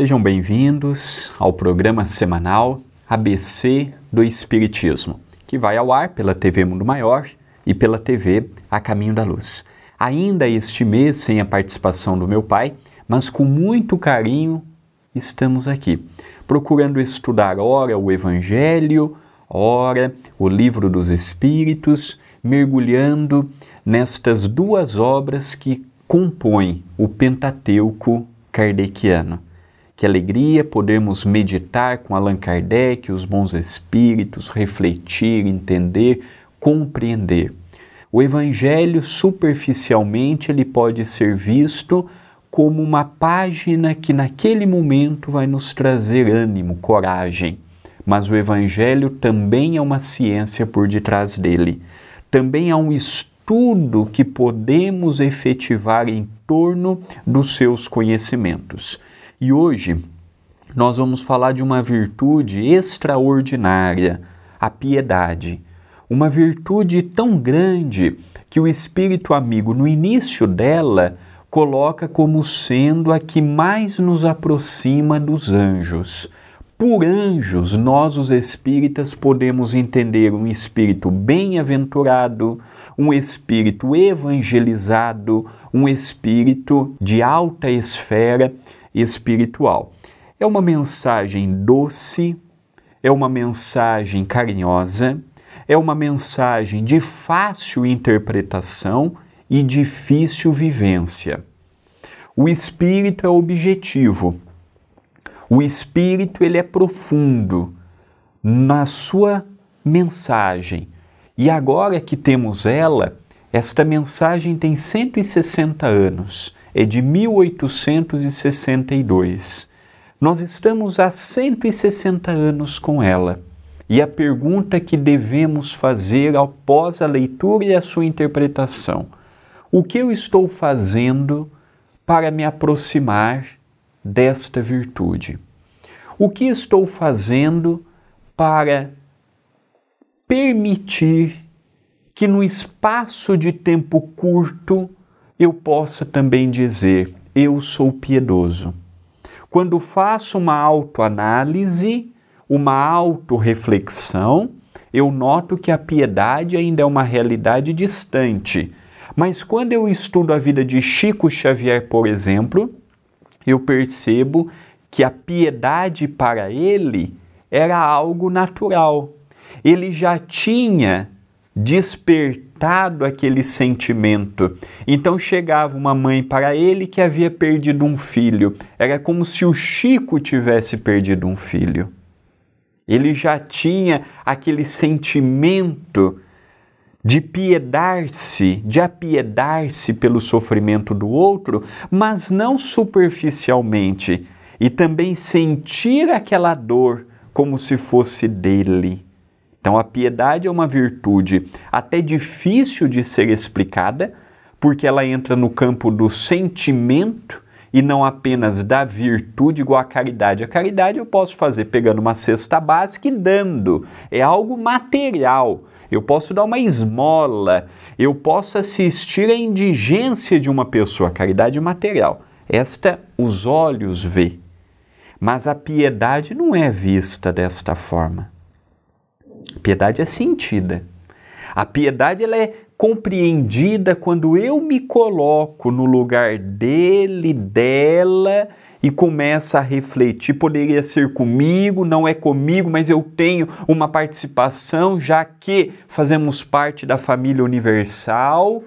Sejam bem-vindos ao programa semanal ABC do Espiritismo, que vai ao ar pela TV Mundo Maior e pela TV A Caminho da Luz. Ainda este mês, sem a participação do meu pai, mas com muito carinho, estamos aqui, procurando estudar, ora, o Evangelho, ora, o Livro dos Espíritos, mergulhando nestas duas obras que compõem o Pentateuco kardeciano que alegria podermos meditar com Allan Kardec, os bons espíritos, refletir, entender, compreender. O evangelho superficialmente ele pode ser visto como uma página que naquele momento vai nos trazer ânimo, coragem. Mas o evangelho também é uma ciência por detrás dele. Também há um estudo que podemos efetivar em torno dos seus conhecimentos. E hoje nós vamos falar de uma virtude extraordinária, a piedade. Uma virtude tão grande que o espírito amigo, no início dela, coloca como sendo a que mais nos aproxima dos anjos. Por anjos, nós, os espíritas, podemos entender um espírito bem-aventurado, um espírito evangelizado, um espírito de alta esfera espiritual. É uma mensagem doce, é uma mensagem carinhosa, é uma mensagem de fácil interpretação e difícil vivência. O espírito é objetivo. O espírito ele é profundo na sua mensagem. E agora que temos ela, esta mensagem tem 160 anos é de 1862. Nós estamos há 160 anos com ela. E a pergunta que devemos fazer após a leitura e a sua interpretação: o que eu estou fazendo para me aproximar desta virtude? O que estou fazendo para permitir que, no espaço de tempo curto, eu possa também dizer: eu sou piedoso. Quando faço uma autoanálise, uma autorreflexão, eu noto que a piedade ainda é uma realidade distante. Mas quando eu estudo a vida de Chico Xavier, por exemplo, eu percebo que a piedade para ele era algo natural. Ele já tinha despertado aquele sentimento. Então chegava uma mãe para ele que havia perdido um filho. Era como se o Chico tivesse perdido um filho. Ele já tinha aquele sentimento de piedar-se, de apiedar-se pelo sofrimento do outro, mas não superficialmente, e também sentir aquela dor como se fosse dele. Então a piedade é uma virtude até difícil de ser explicada, porque ela entra no campo do sentimento e não apenas da virtude igual à caridade. A caridade eu posso fazer pegando uma cesta básica e dando. É algo material. Eu posso dar uma esmola, eu posso assistir à indigência de uma pessoa, caridade material. Esta os olhos vê. Mas a piedade não é vista desta forma. Piedade é sentida. A piedade ela é compreendida quando eu me coloco no lugar dele, dela e começa a refletir. Poderia ser comigo, não é comigo, mas eu tenho uma participação, já que fazemos parte da família universal.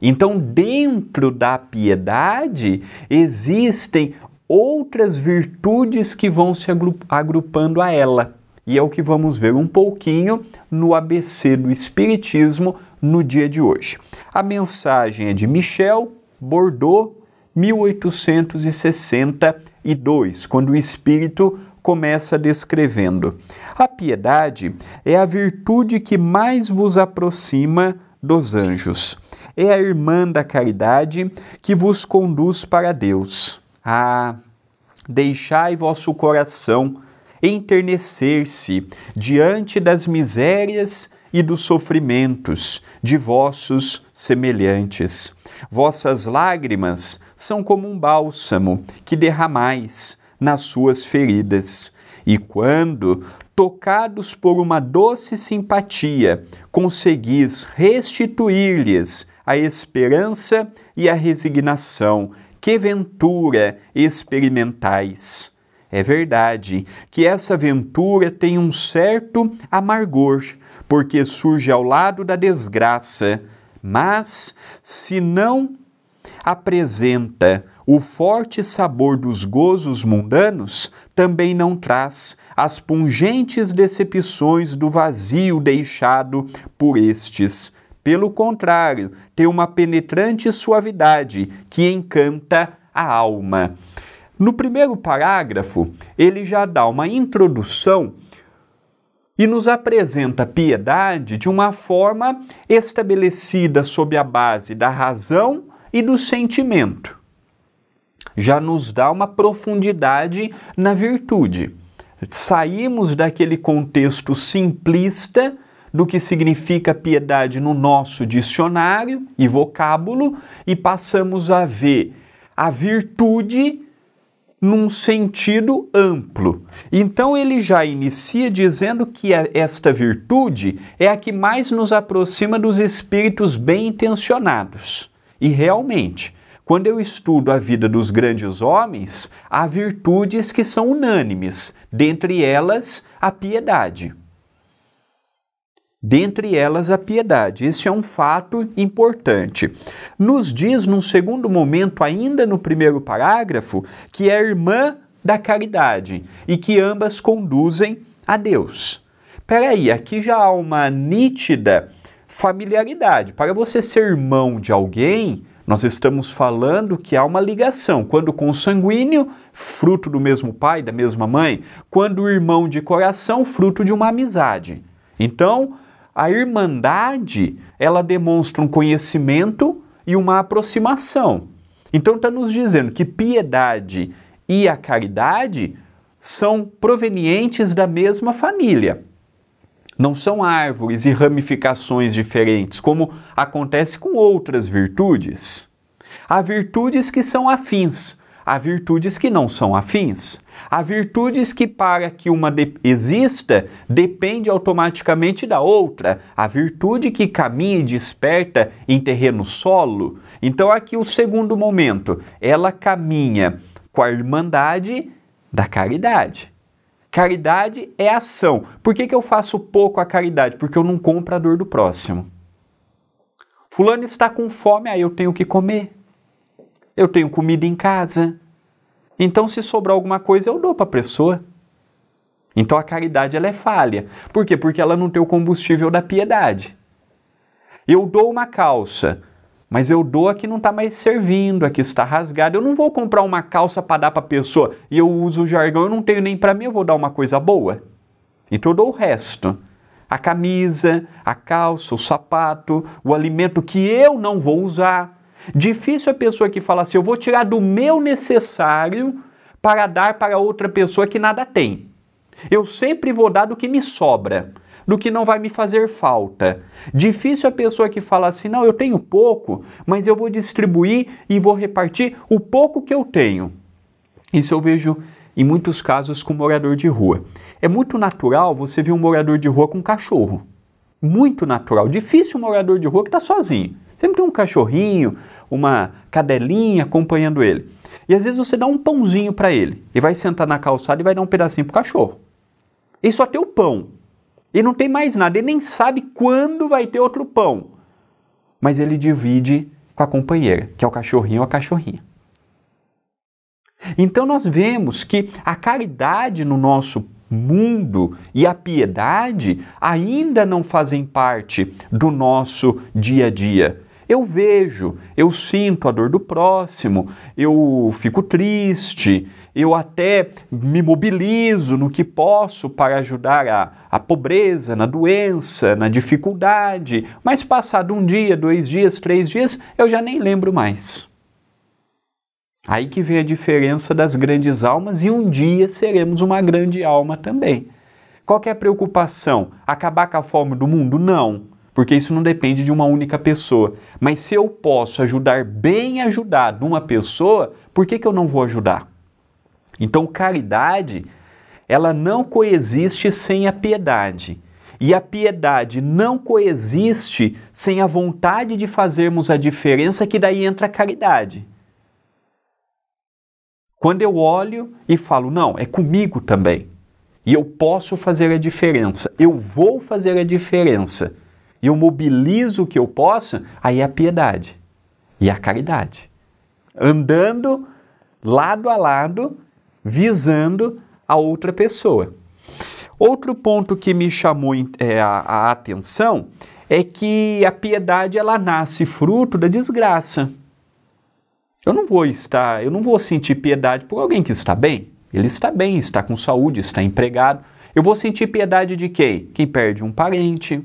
Então, dentro da piedade, existem outras virtudes que vão se agrupando a ela. E é o que vamos ver um pouquinho no ABC do Espiritismo no dia de hoje. A mensagem é de Michel Bordeaux, 1862, quando o espírito começa descrevendo: A piedade é a virtude que mais vos aproxima dos anjos. É a irmã da caridade que vos conduz para Deus. Ah, deixai vosso coração enternecer-se diante das misérias e dos sofrimentos de vossos semelhantes. Vossas lágrimas são como um bálsamo que derramais nas suas feridas. E quando, tocados por uma doce simpatia, conseguis restituir-lhes a esperança e a resignação, que ventura experimentais é verdade que essa aventura tem um certo amargor, porque surge ao lado da desgraça, mas se não apresenta o forte sabor dos gozos mundanos, também não traz as pungentes decepções do vazio deixado por estes. Pelo contrário, tem uma penetrante suavidade que encanta a alma. No primeiro parágrafo, ele já dá uma introdução e nos apresenta piedade de uma forma estabelecida sob a base da razão e do sentimento. Já nos dá uma profundidade na virtude. Saímos daquele contexto simplista do que significa piedade no nosso dicionário e vocábulo e passamos a ver a virtude num sentido amplo. Então ele já inicia dizendo que é esta virtude é a que mais nos aproxima dos espíritos bem intencionados. E realmente, quando eu estudo a vida dos grandes homens, há virtudes que são unânimes, dentre elas a piedade dentre elas a piedade. Este é um fato importante. Nos diz, num segundo momento, ainda no primeiro parágrafo, que é irmã da caridade e que ambas conduzem a Deus. Peraí, aqui já há uma nítida familiaridade. Para você ser irmão de alguém, nós estamos falando que há uma ligação. Quando consanguíneo, fruto do mesmo pai, da mesma mãe. Quando irmão de coração, fruto de uma amizade. Então, a irmandade, ela demonstra um conhecimento e uma aproximação. Então está nos dizendo que piedade e a caridade são provenientes da mesma família. Não são árvores e ramificações diferentes, como acontece com outras virtudes. Há virtudes que são afins, Há virtudes que não são afins. Há virtudes que, para que uma de exista, depende automaticamente da outra. A virtude que caminha e desperta em terreno solo. Então, aqui o segundo momento, ela caminha com a irmandade da caridade. Caridade é ação. Por que, que eu faço pouco a caridade? Porque eu não compro a dor do próximo. Fulano está com fome, aí eu tenho que comer eu tenho comida em casa. Então, se sobrar alguma coisa, eu dou para a pessoa. Então, a caridade ela é falha. Por quê? Porque ela não tem o combustível da piedade. Eu dou uma calça, mas eu dou a que não está mais servindo, a que está rasgada. Eu não vou comprar uma calça para dar para a pessoa e eu uso o jargão, eu não tenho nem para mim, eu vou dar uma coisa boa. Então eu dou o resto. A camisa, a calça, o sapato, o alimento que eu não vou usar. Difícil a pessoa que fala assim: eu vou tirar do meu necessário para dar para outra pessoa que nada tem. Eu sempre vou dar do que me sobra, do que não vai me fazer falta. Difícil a pessoa que fala assim: não, eu tenho pouco, mas eu vou distribuir e vou repartir o pouco que eu tenho. Isso eu vejo em muitos casos com morador de rua. É muito natural você ver um morador de rua com um cachorro. Muito natural. Difícil um morador de rua que está sozinho. Sempre tem um cachorrinho, uma cadelinha acompanhando ele. E às vezes você dá um pãozinho para ele e vai sentar na calçada e vai dar um pedacinho pro cachorro. Ele só tem o pão. Ele não tem mais nada, ele nem sabe quando vai ter outro pão. Mas ele divide com a companheira, que é o cachorrinho ou a cachorrinha. Então nós vemos que a caridade no nosso mundo e a piedade ainda não fazem parte do nosso dia a dia. Eu vejo, eu sinto a dor do próximo, eu fico triste, eu até me mobilizo no que posso para ajudar a, a pobreza, na doença, na dificuldade, mas passado um dia, dois dias, três dias, eu já nem lembro mais. Aí que vem a diferença das grandes almas e um dia seremos uma grande alma também. Qual é a preocupação? Acabar com a fome do mundo? Não porque isso não depende de uma única pessoa. Mas se eu posso ajudar bem ajudado uma pessoa, por que, que eu não vou ajudar? Então, caridade, ela não coexiste sem a piedade. E a piedade não coexiste sem a vontade de fazermos a diferença, que daí entra a caridade. Quando eu olho e falo, não, é comigo também. E eu posso fazer a diferença, eu vou fazer a diferença e eu mobilizo o que eu posso, aí é a piedade e a caridade. Andando lado a lado, visando a outra pessoa. Outro ponto que me chamou é, a, a atenção é que a piedade ela nasce fruto da desgraça. Eu não vou estar, eu não vou sentir piedade por alguém que está bem. Ele está bem, está com saúde, está empregado. Eu vou sentir piedade de quem? Quem perde um parente,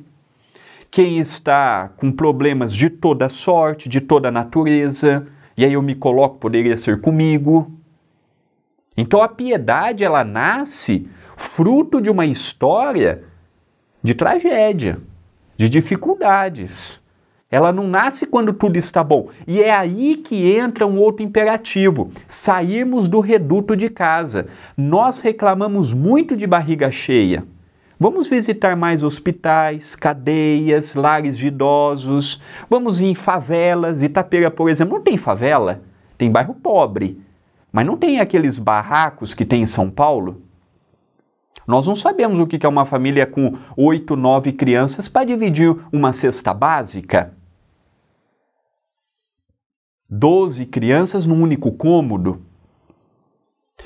quem está com problemas de toda sorte, de toda natureza, e aí eu me coloco, poderia ser comigo. Então a piedade, ela nasce fruto de uma história de tragédia, de dificuldades. Ela não nasce quando tudo está bom. E é aí que entra um outro imperativo: sairmos do reduto de casa. Nós reclamamos muito de barriga cheia. Vamos visitar mais hospitais, cadeias, lares de idosos. Vamos ir em favelas. Itapeira, por exemplo, não tem favela. Tem bairro pobre. Mas não tem aqueles barracos que tem em São Paulo? Nós não sabemos o que é uma família com oito, nove crianças para dividir uma cesta básica. Doze crianças num único cômodo.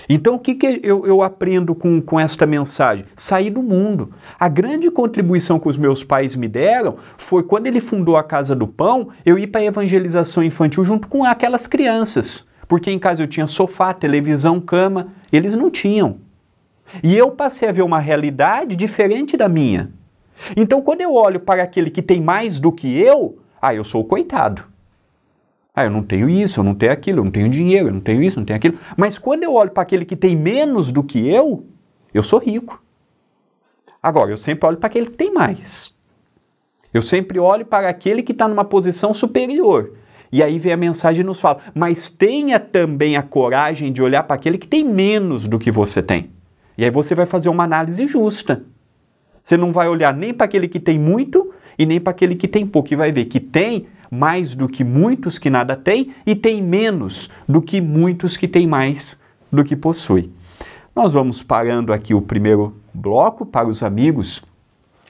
Então, o que, que eu, eu aprendo com, com esta mensagem? Sair do mundo. A grande contribuição que os meus pais me deram foi quando ele fundou a Casa do Pão, eu ir para a evangelização infantil junto com aquelas crianças. Porque em casa eu tinha sofá, televisão, cama, eles não tinham. E eu passei a ver uma realidade diferente da minha. Então, quando eu olho para aquele que tem mais do que eu, ah, eu sou o coitado. Ah, eu não tenho isso, eu não tenho aquilo, eu não tenho dinheiro, eu não tenho isso, eu não tenho aquilo. Mas quando eu olho para aquele que tem menos do que eu, eu sou rico. Agora, eu sempre olho para aquele que tem mais. Eu sempre olho para aquele que está numa posição superior. E aí vem a mensagem e nos fala: mas tenha também a coragem de olhar para aquele que tem menos do que você tem. E aí você vai fazer uma análise justa. Você não vai olhar nem para aquele que tem muito e nem para aquele que tem pouco. E vai ver que tem mais do que muitos que nada têm e tem menos do que muitos que têm mais do que possui. Nós vamos parando aqui o primeiro bloco para os amigos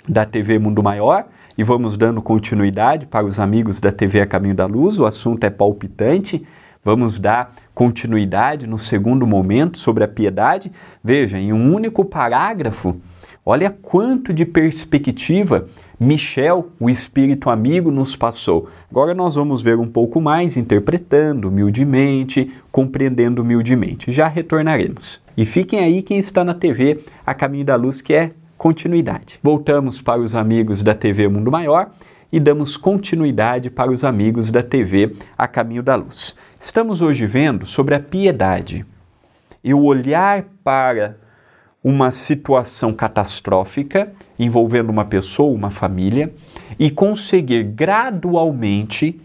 da TV Mundo Maior e vamos dando continuidade para os amigos da TV A Caminho da Luz. O assunto é palpitante. Vamos dar continuidade no segundo momento sobre a piedade. Veja, em um único parágrafo, Olha quanto de perspectiva Michel, o espírito amigo, nos passou. Agora nós vamos ver um pouco mais, interpretando humildemente, compreendendo humildemente. Já retornaremos. E fiquem aí quem está na TV A Caminho da Luz, que é continuidade. Voltamos para os amigos da TV Mundo Maior e damos continuidade para os amigos da TV A Caminho da Luz. Estamos hoje vendo sobre a piedade e o olhar para uma situação catastrófica envolvendo uma pessoa, uma família, e conseguir gradualmente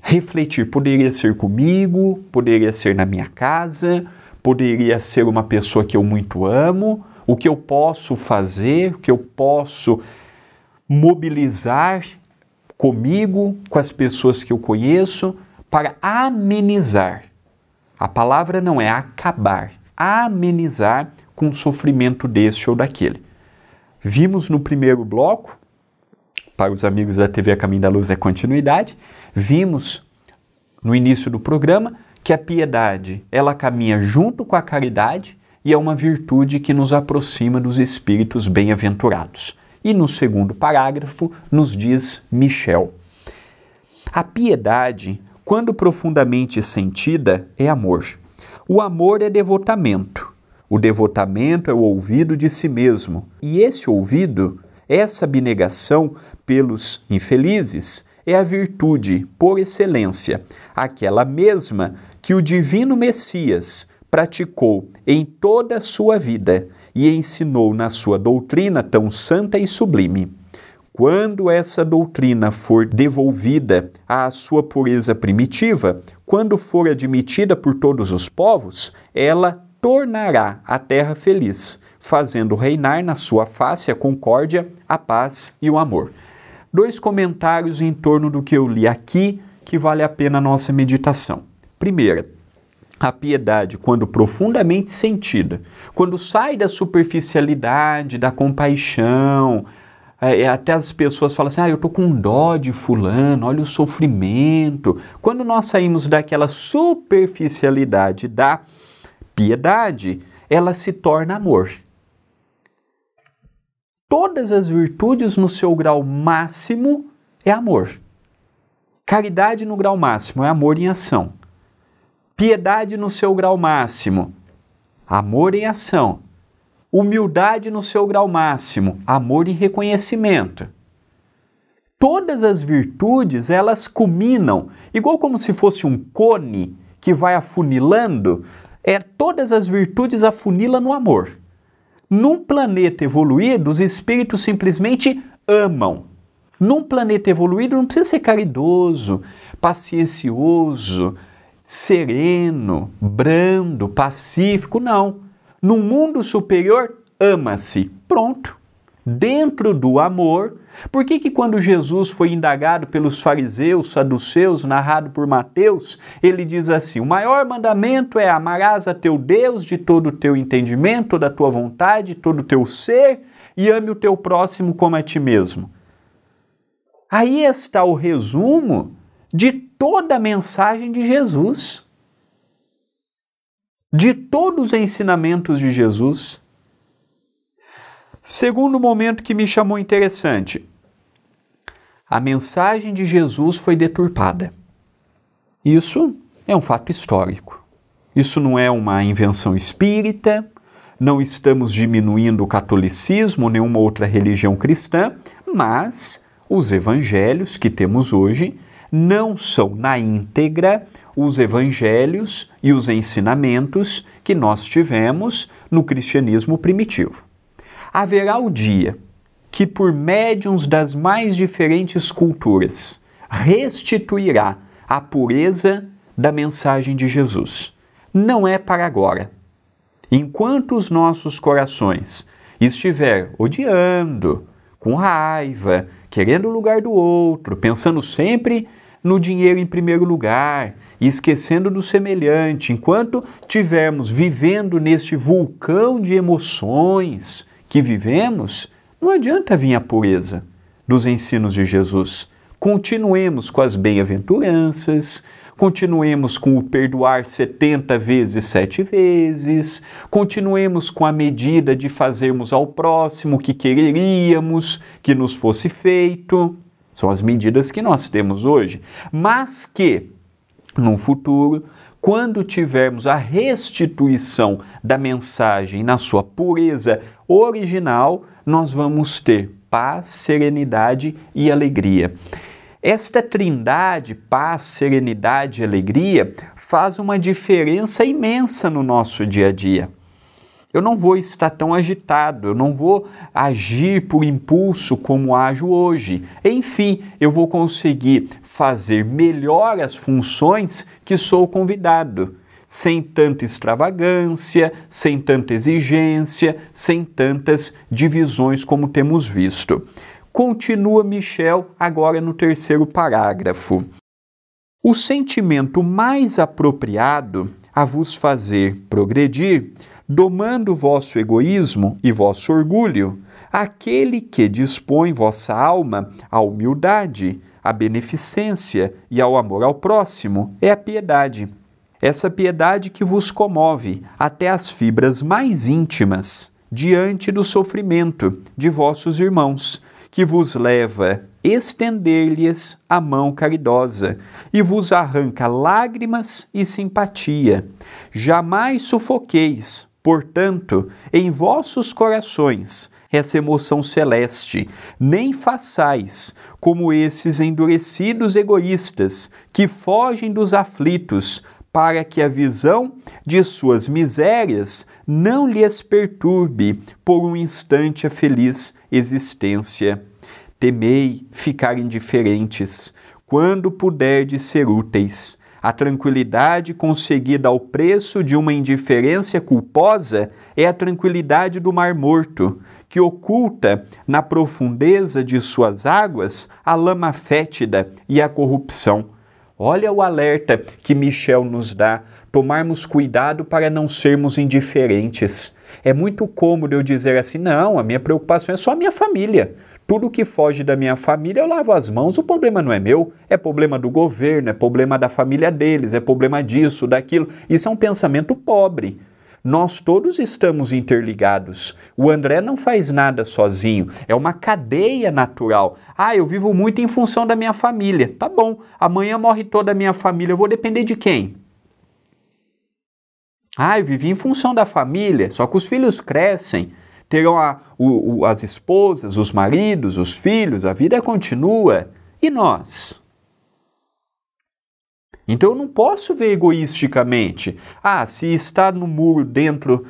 refletir: poderia ser comigo, poderia ser na minha casa, poderia ser uma pessoa que eu muito amo, o que eu posso fazer, o que eu posso mobilizar comigo, com as pessoas que eu conheço, para amenizar. A palavra não é acabar, amenizar com o sofrimento deste ou daquele. Vimos no primeiro bloco, para os amigos da TV a Caminho da Luz é continuidade, vimos no início do programa que a piedade, ela caminha junto com a caridade e é uma virtude que nos aproxima dos espíritos bem-aventurados. E no segundo parágrafo nos diz Michel: A piedade, quando profundamente sentida, é amor. O amor é devotamento o devotamento é o ouvido de si mesmo. E esse ouvido, essa abnegação pelos infelizes, é a virtude por excelência, aquela mesma que o divino Messias praticou em toda a sua vida e ensinou na sua doutrina tão santa e sublime. Quando essa doutrina for devolvida à sua pureza primitiva, quando for admitida por todos os povos, ela tornará a terra feliz, fazendo reinar na sua face a concórdia, a paz e o amor. Dois comentários em torno do que eu li aqui que vale a pena a nossa meditação. Primeira, a piedade, quando profundamente sentida, quando sai da superficialidade, da compaixão, é, é, até as pessoas falam assim: ah, eu estou com dó de Fulano, olha o sofrimento. Quando nós saímos daquela superficialidade, da piedade, ela se torna amor. Todas as virtudes no seu grau máximo é amor. Caridade no grau máximo é amor em ação. Piedade no seu grau máximo, amor em ação. Humildade no seu grau máximo, amor e reconhecimento. Todas as virtudes, elas culminam, igual como se fosse um cone que vai afunilando, é todas as virtudes afunila no amor. Num planeta evoluído, os espíritos simplesmente amam. Num planeta evoluído, não precisa ser caridoso, paciencioso, sereno, brando, pacífico, não. Num mundo superior, ama-se. Pronto dentro do amor. Por que, que quando Jesus foi indagado pelos fariseus, saduceus, narrado por Mateus, ele diz assim: o maior mandamento é amarás a teu Deus de todo o teu entendimento, toda a tua vontade, todo o teu ser, e ame o teu próximo como a ti mesmo. Aí está o resumo de toda a mensagem de Jesus, de todos os ensinamentos de Jesus. Segundo momento que me chamou interessante, a mensagem de Jesus foi deturpada. Isso é um fato histórico. Isso não é uma invenção espírita, não estamos diminuindo o catolicismo, nenhuma outra religião cristã, mas os evangelhos que temos hoje não são na íntegra os evangelhos e os ensinamentos que nós tivemos no cristianismo primitivo haverá o dia que, por médiums das mais diferentes culturas, restituirá a pureza da mensagem de Jesus. Não é para agora. Enquanto os nossos corações estiver odiando, com raiva, querendo o lugar do outro, pensando sempre no dinheiro em primeiro lugar e esquecendo do semelhante, enquanto tivermos vivendo neste vulcão de emoções, que vivemos, não adianta vir a pureza dos ensinos de Jesus. Continuemos com as bem-aventuranças, continuemos com o perdoar 70 vezes, sete vezes, continuemos com a medida de fazermos ao próximo o que quereríamos que nos fosse feito. São as medidas que nós temos hoje, mas que no futuro, quando tivermos a restituição da mensagem na sua pureza original, nós vamos ter paz, serenidade e alegria. Esta trindade, paz, serenidade e alegria, faz uma diferença imensa no nosso dia a dia. Eu não vou estar tão agitado, eu não vou agir por impulso como ajo hoje. Enfim, eu vou conseguir fazer melhor as funções que sou convidado sem tanta extravagância, sem tanta exigência, sem tantas divisões como temos visto. Continua Michel agora no terceiro parágrafo. O sentimento mais apropriado a vos fazer progredir, domando vosso egoísmo e vosso orgulho, aquele que dispõe vossa alma à humildade, à beneficência e ao amor ao próximo, é a piedade. Essa piedade que vos comove até as fibras mais íntimas diante do sofrimento de vossos irmãos, que vos leva estender-lhes a mão caridosa e vos arranca lágrimas e simpatia. Jamais sufoqueis, portanto, em vossos corações essa emoção celeste, nem façais como esses endurecidos egoístas que fogem dos aflitos para que a visão de suas misérias não lhes perturbe por um instante a feliz existência. Temei ficar indiferentes, quando puderdes ser úteis. A tranquilidade conseguida ao preço de uma indiferença culposa é a tranquilidade do Mar Morto, que oculta na profundeza de suas águas a lama fétida e a corrupção. Olha o alerta que Michel nos dá. Tomarmos cuidado para não sermos indiferentes. É muito cômodo eu dizer assim: não, a minha preocupação é só a minha família. Tudo que foge da minha família eu lavo as mãos, o problema não é meu, é problema do governo, é problema da família deles, é problema disso, daquilo. Isso é um pensamento pobre. Nós todos estamos interligados. O André não faz nada sozinho, é uma cadeia natural. Ah, eu vivo muito em função da minha família. Tá bom, amanhã morre toda a minha família, eu vou depender de quem? Ah, eu vivi em função da família, só que os filhos crescem, terão a, o, o, as esposas, os maridos, os filhos, a vida continua. E nós? Então eu não posso ver egoisticamente. Ah, se está no muro dentro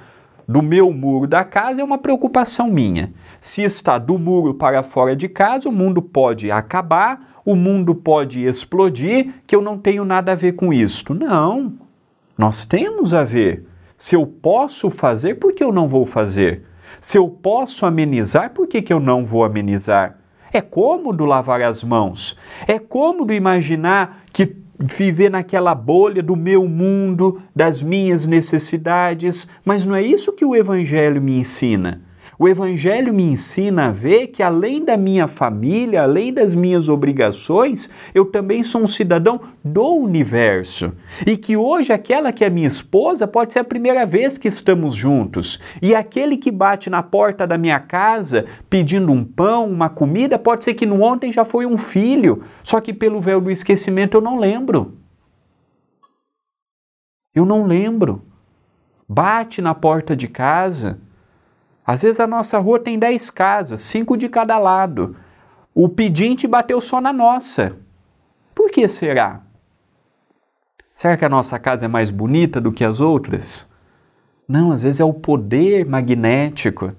do meu muro da casa é uma preocupação minha. Se está do muro para fora de casa, o mundo pode acabar, o mundo pode explodir, que eu não tenho nada a ver com isto. Não. Nós temos a ver. Se eu posso fazer, por que eu não vou fazer? Se eu posso amenizar, por que, que eu não vou amenizar? É cômodo lavar as mãos. É cômodo imaginar que viver naquela bolha do meu mundo, das minhas necessidades, mas não é isso que o Evangelho me ensina. O Evangelho me ensina a ver que, além da minha família, além das minhas obrigações, eu também sou um cidadão do universo. E que hoje aquela que é minha esposa pode ser a primeira vez que estamos juntos. E aquele que bate na porta da minha casa pedindo um pão, uma comida, pode ser que no ontem já foi um filho, só que pelo véu do esquecimento eu não lembro. Eu não lembro. Bate na porta de casa às vezes a nossa rua tem 10 casas, cinco de cada lado. O pedinte bateu só na nossa. Por que será? Será que a nossa casa é mais bonita do que as outras? Não, às vezes é o poder magnético.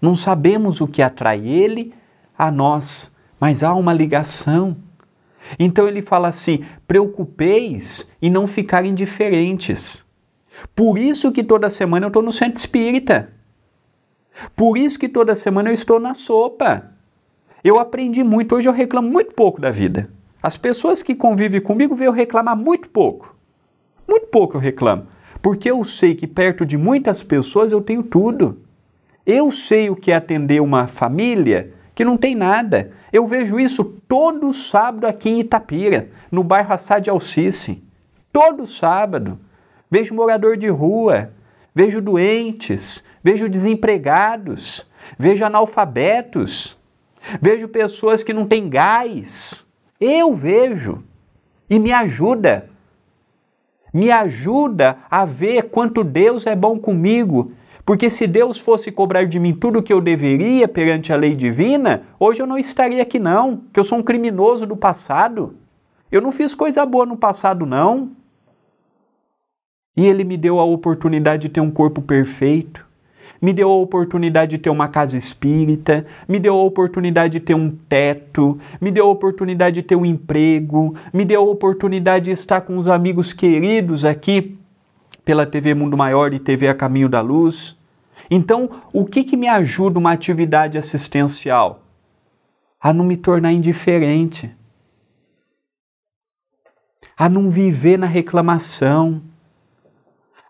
Não sabemos o que atrai ele a nós, mas há uma ligação. Então ele fala assim: preocupeis e não ficarem indiferentes. Por isso que toda semana eu estou no centro espírita. Por isso que toda semana eu estou na sopa. Eu aprendi muito, hoje eu reclamo muito pouco da vida. As pessoas que convivem comigo veem eu reclamar muito pouco. Muito pouco eu reclamo. Porque eu sei que perto de muitas pessoas eu tenho tudo. Eu sei o que é atender uma família que não tem nada. Eu vejo isso todo sábado aqui em Itapira, no bairro Assad Alcice. Todo sábado. Vejo morador de rua, vejo doentes, vejo desempregados, vejo analfabetos, vejo pessoas que não têm gás. Eu vejo e me ajuda. Me ajuda a ver quanto Deus é bom comigo. Porque se Deus fosse cobrar de mim tudo o que eu deveria perante a lei divina, hoje eu não estaria aqui não, que eu sou um criminoso do passado. Eu não fiz coisa boa no passado não. E ele me deu a oportunidade de ter um corpo perfeito me deu a oportunidade de ter uma casa espírita, me deu a oportunidade de ter um teto, me deu a oportunidade de ter um emprego, me deu a oportunidade de estar com os amigos queridos aqui pela TV Mundo Maior e TV A Caminho da Luz. Então, o que, que me ajuda uma atividade assistencial? A não me tornar indiferente, a não viver na reclamação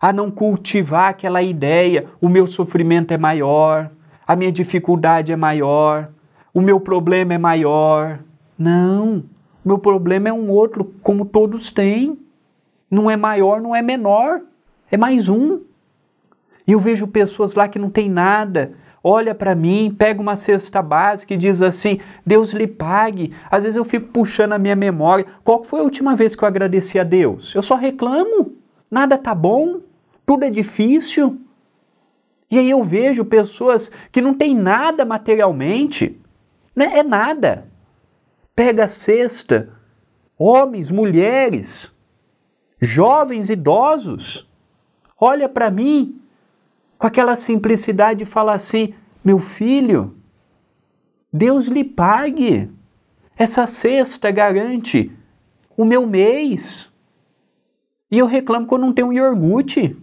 a não cultivar aquela ideia: o meu sofrimento é maior, a minha dificuldade é maior, o meu problema é maior. Não, o meu problema é um outro, como todos têm. Não é maior, não é menor, é mais um. E eu vejo pessoas lá que não tem nada, olha para mim, pega uma cesta básica e diz assim: Deus lhe pague. Às vezes eu fico puxando a minha memória. Qual foi a última vez que eu agradeci a Deus? Eu só reclamo, nada tá bom tudo é difícil. E aí eu vejo pessoas que não têm nada materialmente, né? é nada. Pega a cesta, homens, mulheres, jovens, idosos, olha para mim com aquela simplicidade e fala assim: meu filho, Deus lhe pague. Essa cesta garante o meu mês. E eu reclamo que eu não tenho iogurte.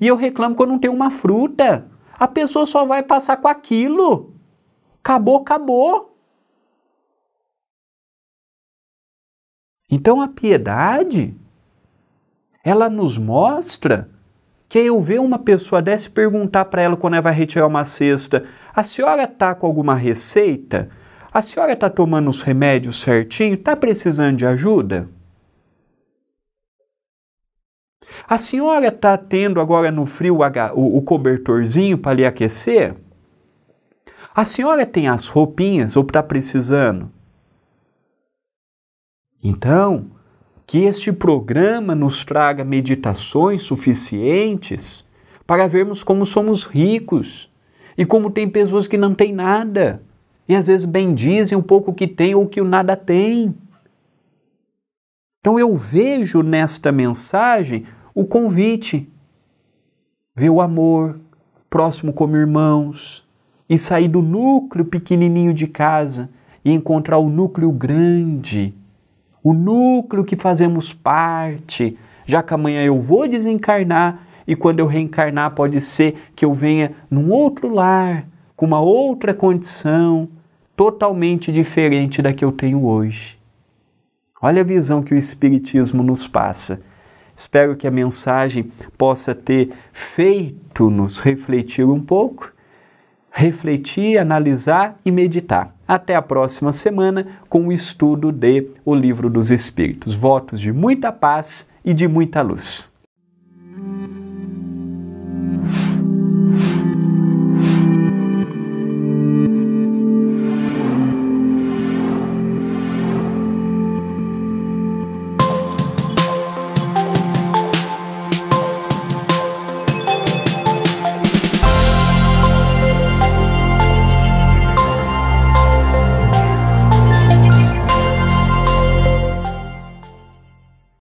E eu reclamo que eu não tenho uma fruta. A pessoa só vai passar com aquilo. Acabou, acabou. Então a piedade, ela nos mostra que eu ver uma pessoa dessa e perguntar para ela quando ela vai retirar uma cesta: a senhora está com alguma receita? A senhora está tomando os remédios certinho? Está precisando de ajuda? A senhora está tendo agora no frio o, o cobertorzinho para lhe aquecer? A senhora tem as roupinhas ou está precisando? Então, que este programa nos traga meditações suficientes para vermos como somos ricos e como tem pessoas que não têm nada e às vezes bendizem o pouco que tem ou que o nada tem. Então eu vejo nesta mensagem o convite. Ver o amor, próximo como irmãos, e sair do núcleo pequenininho de casa e encontrar o núcleo grande, o núcleo que fazemos parte, já que amanhã eu vou desencarnar e quando eu reencarnar pode ser que eu venha num outro lar, com uma outra condição, totalmente diferente da que eu tenho hoje. Olha a visão que o Espiritismo nos passa Espero que a mensagem possa ter feito-nos refletir um pouco, refletir, analisar e meditar. Até a próxima semana com o estudo de O Livro dos Espíritos. Votos de muita paz e de muita luz.